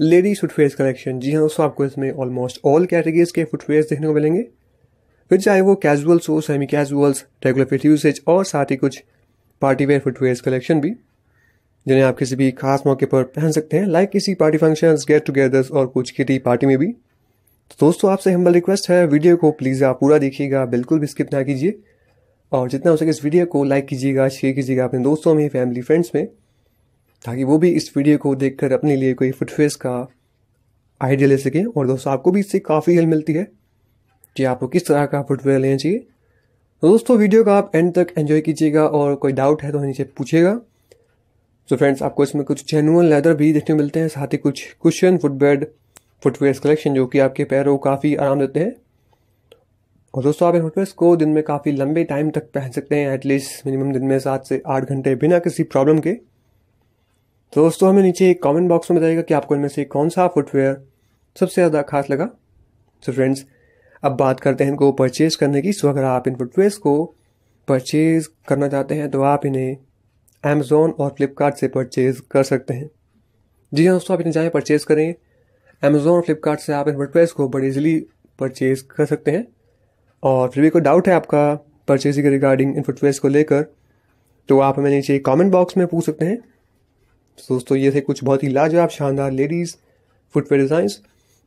ladies footwears collection जी हाँ दोस्तों आपको इसमें ऑलमोस्ट ऑल कैटेगरीज के फुटवेयर्स देखने को मिलेंगे फिर चाहे वो कैजुअल्स हो semi casuals regular fit usage और साथ ही कुछ पार्टीवेयर फुटवेयर कलेक्शन भी जिन्हें आप किसी भी खास मौके पर पहन सकते हैं लाइक किसी पार्टी फंक्शन गेट टुगेदर्स और कुछ किटी पार्टी में भी तो दोस्तों आपसे हम्बल रिक्वेस्ट है वीडियो को प्लीज़ आप पूरा देखिएगा बिल्कुल भी स्किप ना कीजिए और जितना हो सके इस वीडियो को लाइक कीजिएगा शेयर कीजिएगा अपने दोस्तों में फैमिली फ्रेंड्स में ताकि वो भी इस वीडियो को देखकर अपने लिए कोई फुटफेस का आइडिया ले सकें और दोस्तों आपको भी इससे काफ़ी हेल्प मिलती है कि आपको किस तरह का फुटवेयर लेना चाहिए तो दोस्तों वीडियो का आप एंड तक एंजॉय कीजिएगा और कोई डाउट है तो नीचे पूछेगा तो फ्रेंड्स आपको इसमें कुछ जेनुअन लेदर भी देखने मिलते हैं साथ ही कुछ कुशन फुटबेड फुटवेयर कलेक्शन जो कि आपके पैरों को काफ़ी आराम देते हैं और दोस्तों आप इन फुटवेयर्स को दिन में काफ़ी लंबे टाइम तक पहन सकते हैं एटलीस्ट मिनिमम दिन में सात से आठ घंटे बिना किसी प्रॉब्लम के तो दोस्तों हमें नीचे कमेंट बॉक्स में बताइएगा कि आपको इनमें से कौन सा फुटवेयर सबसे ज़्यादा खास लगा तो फ्रेंड्स अब बात करते हैं इनको परचेज़ करने की सो अगर आप इन फुटवेयर्स को परचेज़ करना चाहते हैं तो आप इन्हें अमेज़ोन और फ्लिपकार्ट से परचेज़ कर सकते हैं जी हाँ दोस्तों आप इन्हें जाएँ परचेज़ करें अमेज़ोन और फ्लिपकार्ट से आप इन फुटवेयर्स को बड़े ईजिली परचेज़ कर सकते हैं और फिर भी कोई डाउट है आपका परचेजिंग रिगार्डिंग इन फुटवेयर्स को लेकर तो आप हमें नीचे कमेंट बॉक्स में पूछ सकते हैं तो दोस्तों ये थे कुछ बहुत ही लाजवाब शानदार लेडीज़ फुटवेयर डिज़ाइंस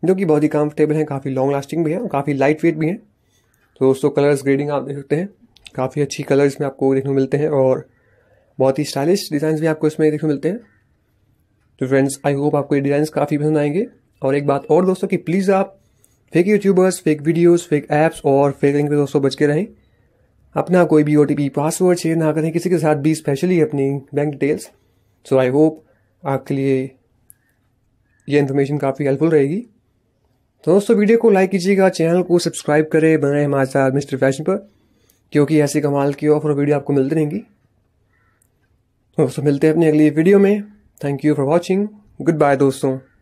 जो कि बहुत ही कंफर्टेबल हैं काफ़ी लॉन्ग लास्टिंग भी हैं काफ़ी लाइट वेट भी हैं तो दोस्तों कलर्स ग्रेडिंग आप देख सकते हैं काफ़ी अच्छी कलर्स में आपको देखने को मिलते हैं और बहुत ही स्टाइलिश डिज़ाइन भी आपको इसमें देखने को मिलते हैं तो फ्रेंड्स आई होप आपको ये डिज़ाइन काफ़ी पसंद आएंगे और एक बात और दोस्तों कि प्लीज़ आप fake YouTubers fake videos fake apps और फेक लिंक पे दोस्तों बच के रहें अपना कोई भी ओ पासवर्ड शेयर ना करें किसी के साथ भी स्पेशली अपनी bank details so I hope आपके लिए ये इन्फॉर्मेशन काफ़ी हेल्पफुल रहेगी तो दोस्तों वीडियो को लाइक कीजिएगा चैनल को सब्सक्राइब करें बनाए हमारे साथ मिस्टर फैशन पर क्योंकि ऐसे कमाल की ऑफर वीडियो आपको मिलती रहेंगी तो दोस्तों मिलते हैं अपनी अगली वीडियो में thank you for watching goodbye दोस्तों